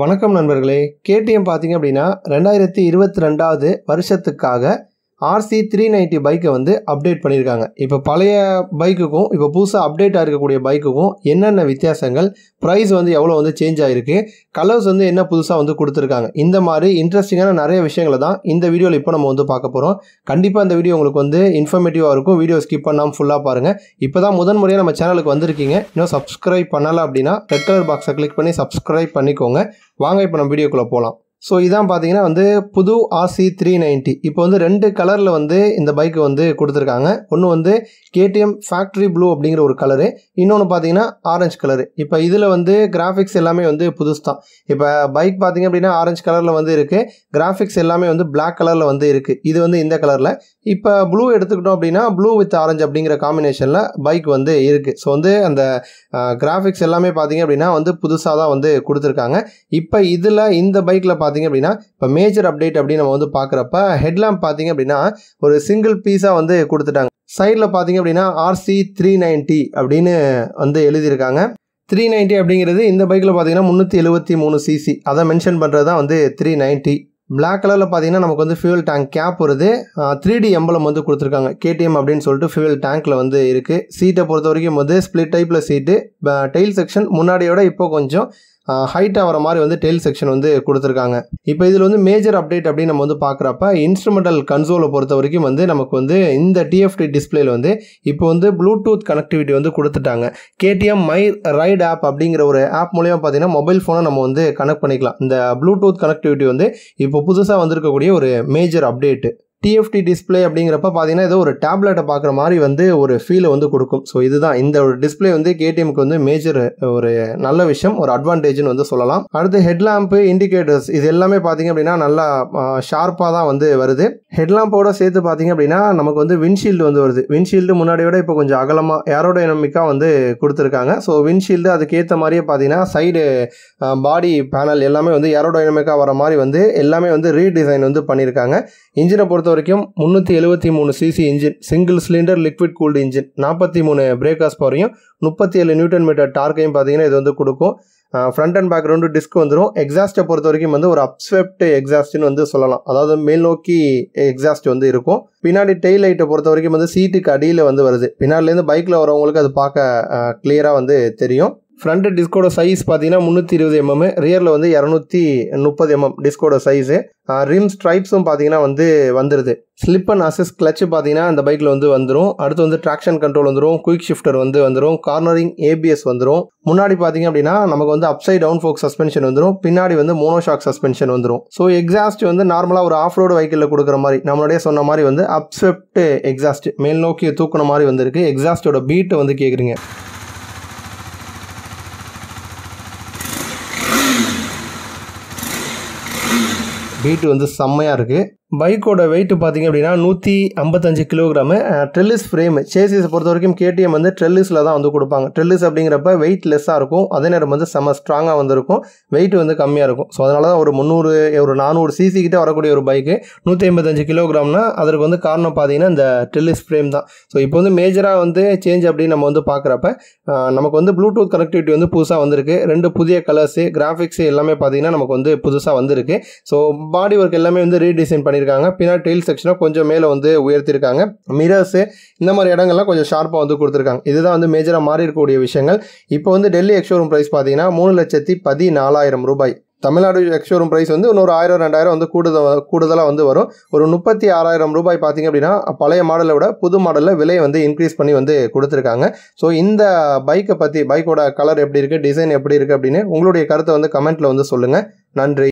வணக்கம் நண்பர்களே கேடிஎம் பார்த்தீங்க அப்படின்னா ரெண்டாயிரத்தி இருபத்தி ரெண்டாவது வருஷத்துக்காக ஆர்சி த்ரீ நைன்ட்டி பைக்கை வந்து அப்டேட் பண்ணியிருக்காங்க இப்போ பழைய பைக்குக்கும் இப்போ புதுசாக அப்டேட்டாக இருக்கக்கூடிய பைக்குக்கும் என்னென்ன வித்தியாசங்கள் ப்ரைஸ் வந்து எவ்வளோ வந்து சேஞ்ச் ஆகிருக்கு கலர்ஸ் வந்து என்ன புதுசாக வந்து கொடுத்துருக்காங்க இந்த மாதிரி இன்ட்ரெஸ்டிங்கான நிறைய விஷயங்களை தான் இந்த வீடியோவில் இப்போ நம்ம வந்து பார்க்க போகிறோம் கண்டிப்பாக இந்த வீடியோ உங்களுக்கு வந்து இன்ஃபர்மேட்டிவாக இருக்கும் வீடியோ ஸ்கிப் பண்ணாமல் ஃபுல்லாக பாருங்கள் இப்போ தான் முதன் முறையாக நம்ம சேனலுக்கு வந்திருக்கீங்க இன்னும் சப்ஸ்கிரைப் பண்ணலாம் அப்படின்னா ரெட் கலர் பாக்ஸை கிளிக் பண்ணி சப்ஸ்கிரைப் பண்ணிக்கோங்க வாங்க இப்போ நம்ம வீடியோக்குள்ளே போகலாம் ஸோ இதான் பார்த்தீங்கன்னா வந்து புது ஆசி த்ரீ நைன்ட்டி இப்போ வந்து ரெண்டு கலரில் வந்து இந்த பைக்கு வந்து கொடுத்துருக்காங்க ஒன்று வந்து கேடிஎம் ஃபேக்ட்ரி ப்ளூ அப்படிங்கிற ஒரு கலரு இன்னொன்று பார்த்தீங்கன்னா ஆரஞ்சு கலரு இப்போ இதில் வந்து கிராஃபிக்ஸ் எல்லாமே வந்து புதுசு தான் இப்போ பைக் பார்த்தீங்க அப்படின்னா ஆரஞ்சு கலரில் வந்து இருக்குது கிராஃபிக்ஸ் எல்லாமே வந்து பிளாக் கலரில் வந்து இருக்குது இது வந்து இந்த கலரில் இப்போ ப்ளூ எடுத்துக்கிட்டோம் அப்படின்னா ப்ளூ வித் ஆரஞ்சு அப்படிங்கிற காம்பினேஷனில் பைக் வந்து இருக்குது ஸோ வந்து அந்த கிராஃபிக்ஸ் எல்லாமே பார்த்தீங்க அப்படின்னா வந்து புதுசாக தான் வந்து கொடுத்துருக்காங்க இப்போ இதில் இந்த பைக்கில் பார்த்தீங்க அப்படின்னா இப்போ மேஜர் அப்டேட் அப்படின்னு நம்ம வந்து பார்க்குறப்ப ஹெட்லாம்ப் பார்த்தீங்க அப்படின்னா ஒரு சிங்கிள் பீஸாக வந்து கொடுத்துட்டாங்க சைடில் பார்த்தீங்க அப்படின்னா ஆர்சி த்ரீ நைன்ட்டி அப்படின்னு வந்து எழுதியிருக்காங்க த்ரீ நைன்ட்டி அப்படிங்கிறது இந்த பைக்கில் பார்த்தீங்கன்னா முந்நூற்றி எழுபத்தி மூணு சிசி அதை மென்ஷன் பண்ணுறது தான் வந்து த்ரீ நைன்ட்டி பிளாக் கலரில் பார்த்தீங்கன்னா நமக்கு வந்து ஃபியூல் டேங்க் கேப் வருது த்ரீ டி எம்பளம் வந்து கொடுத்துருக்காங்க கேடிஎம் அப்படின்னு சொல்லிட்டு ஃபியூல் டேங்க்கில் வந்து இருக்குது சீட்டை பொறுத்த வரைக்கும் வந்து ஸ்ப்ளிட் டைப்பில் சீட்டு டெயில் செக்ஷன் முன்னாடியோட இப்போ கொஞ்சம் ஹைட் ஆகிற மாதிரி வந்து டெய்ல் செக்ஷன் வந்து கொடுத்துருக்காங்க இப்போ இதில் வந்து மேஜர் அப்டேட் அப்படின்னு நம்ம வந்து பார்க்குறப்ப இன்ஸ்ட்ருமெண்டல் கன்சோலை பொறுத்த வரைக்கும் வந்து நமக்கு வந்து இந்த டிஎஃப்டி டிஸ்பிளேல வந்து இப்போ வந்து ப்ளூடூத் கனெக்டிவிட்டி வந்து கொடுத்துட்டாங்க கேடிஎம் மை ரைட் ஆப் அப்படிங்கிற ஒரு ஆப் மூலியமாக பார்த்தீங்கன்னா மொபைல் ஃபோனை நம்ம வந்து கனெக்ட் பண்ணிக்கலாம் இந்த ப்ளூடூத் கனெக்டிவிட்டி வந்து இப்போ புதுசாக வந்திருக்கக்கூடிய ஒரு மேஜர் அப்டேட்டு டிஎஃப்டி டிஸ்பிளே அப்படிங்கிறப்ப பார்த்தீங்கன்னா ஏதோ ஒரு டேப்லெட்டை பார்க்குற மாதிரி வந்து ஒரு ஃபீலை வந்து கொடுக்கும் ஸோ இதுதான் இந்த ஒரு டிஸ்பிளே வந்து கேடிஎம்க்கு வந்து மேஜர் ஒரு நல்ல விஷயம் ஒரு அட்வான்டேஜ்னு வந்து சொல்லலாம் அடுத்து ஹெட்லாம்ப்பு இண்டிகேட்டர்ஸ் இது எல்லாமே பார்த்தீங்க அப்படின்னா நல்லா ஷார்ப்பாக தான் வந்து வருது ஹெட்லாம்போட சேர்த்து பார்த்தீங்க அப்படின்னா நமக்கு வந்து விண்ட்ஷீல்டு வந்து வருது விண்ட்ஷீல்டு முன்னாடியோட இப்போ கொஞ்சம் அகலமாக ஏரோடைனமிக்காக வந்து கொடுத்துருக்காங்க ஸோ விண்ட்ஷீல்டு அதுக்கேற்ற மாதிரியே பார்த்தீங்கன்னா சைடு பாடி பேனல் எல்லாமே வந்து ஏரோடைனமிக்காக வர மாதிரி வந்து எல்லாமே வந்து ரீடிசைன் வந்து பண்ணியிருக்காங்க இன்ஜினை பொறுத்த பொறுத்த வரைக்கும் முந்நூற்றி எழுபத்தி மூணு CC engine single cylinder liquid cooled engine நாற்பத்தி மூணு பிரேக் ஆஸ் பவரையும் முப்பத்தி ஏழு நியூட்டன் மீட்டர் டார்க்கையும் பார்த்தீங்கன்னா இது வந்து கொடுக்கும் front and back round disc வந்துடும் எக்ஸாஸ்ட்டை பொறுத்த வரைக்கும் வந்து ஒரு அப்ஸ்வெப்ட் எக்ஸாஸ்ட்னு வந்து சொல்லலாம் அதாவது மேல் நோக்கி எக்ஸாஸ்ட் வந்து இருக்கும் பின்னாடி டெய்ல் லைட்டை பொறுத்த வரைக்கும் வந்து சீட்டுக்கு அடியில் வந்து வருது பின்னாடிலேருந்து பைக்கில் வரவங்களுக்கு அது பார்க்க கிளியராக வந்து தெரியும் ஃப்ரண்ட் டிஸ்கோட சைஸ் பார்த்தீங்கன்னா முந்நூற்றி இருபது எம்எம் ரியரில் வந்து இரநூத்தி முப்பது எம்எம் டிஸ்கோட சைஸு ரிம் ஸ்ட்ரைப்ஸும் பார்த்தீங்கன்னா வந்து வந்துடுது ஸ்லிப் அண்ட் அசஸ் கிளச்சு பார்த்தீங்கன்னா அந்த பைக்கில் வந்து வந்துடும் அடுத்து வந்து ட்ராக்ஷன் கண்ட்ரோல் வந்துடும் குயிக் ஷிஃப்டர் வந்து வந்துடும் கார்னரிங் ஏபிஎஸ் வந்துடும் முன்னாடி பார்த்தீங்க அப்படின்னா நமக்கு வந்து அப்சைட் டவுன் ஃபோக் சஸ்பென்ஷன் வந்துடும் பின்னாடி வந்து மோனோஷாக் சஸ்பென்ஷன் வந்துடும் ஸோ எக்ஸாஸ்ட் வந்து நார்மலாக ஒரு ஆஃப் ரோடு வெஹிக்கிளில் கொடுக்குற மாதிரி நம்மளுடைய சொன்ன மாதிரி வந்து அப்செப்ட் எக்ஸாஸ்ட் மேல் நோக்கி தூக்குன மாதிரி வந்துருக்கு எக்ஸாஸ்டோட பீட்டை வந்து கேட்குறீங்க பீட்டு வந்து செம்மையாக இருக்குது பைக்கோட வெயிட் பார்த்திங்க அப்படின்னா நூற்றி ஐம்பத்தஞ்சு கிலோகிராமு ட்ரெல்லிஸ் ஃப்ரேம் சேசிஸை பொறுத்த வரைக்கும் கேடிஎம் வந்து ட்ரெல்லிஸில் தான் வந்து கொடுப்பாங்க ட்ரெல்லிஸ் அப்படிங்கிறப்ப வெயிட் லெஸ்ஸாக இருக்கும் அதே நேரம் வந்து செம ஸ்ட்ராங்காக வந்துருக்கும் வெயிட் வந்து கம்மியாக இருக்கும் ஸோ அதனால தான் ஒரு முந்நூறு ஒரு நானூறு சிசி கிட்டே வரக்கூடிய ஒரு பைக்கு நூற்றி ஐம்பத்தஞ்சு கிலோகிராம்னா அதற்கு வந்து காரணம் பார்த்தீங்கன்னா இந்த ட்ரெல்லிஸ் ஃப்ரேம் தான் ஸோ இப்போ வந்து மேஜராக வந்து சேஞ்ச் அப்படின்னு நம்ம வந்து பார்க்குறப்ப நமக்கு வந்து ப்ளூடூத் கனெக்டிவிட்டி வந்து புதுசாக வந்திருக்கு ரெண்டு புதிய கலர்ஸு கிராஃபிக்ஸு எல்லாமே பார்த்தீங்கன்னா நமக்கு வந்து புதுசாக வந்திருக்கு ஸோ பாடி ஒர்க் எல்லாமே வந்து ரீடிசைன் பண்ணி பண்ணியிருக்காங்க பின்னாடி டெயில் செக்ஷனாக கொஞ்சம் மேலே வந்து உயர்த்தியிருக்காங்க மிரர்ஸு இந்த மாதிரி இடங்கள்லாம் கொஞ்சம் ஷார்ப்பாக வந்து கொடுத்துருக்காங்க இதுதான் வந்து மேஜராக மாறி இருக்கக்கூடிய விஷயங்கள் இப்போ வந்து டெல்லி எக்ஷோரூம் ப்ரைஸ் பார்த்தீங்கன்னா மூணு லட்சத்தி பதினாலாயிரம் ரூபாய் தமிழ்நாடு எக்ஷோரூம் ப்ரைஸ் வந்து இன்னொரு ஆயிரம் ரெண்டாயிரம் வந்து கூடுதல் கூடுதலாக வந்து வரும் ஒரு முப்பத்தி ஆறாயிரம் ரூபாய் பார்த்திங்க அப்படின்னா பழைய மாடலை விட புது மாடலில் விலையை வந்து இன்க்ரீஸ் பண்ணி வந்து கொடுத்துருக்காங்க ஸோ இந்த பைக்கை பற்றி பைக்கோட கலர் எப்படி இருக்குது டிசைன் எப்படி இருக்குது அப்படின்னு உங்களுடைய கருத்தை வந்து கமெண்ட்டில் வந்து சொல்லுங்கள் நன்றி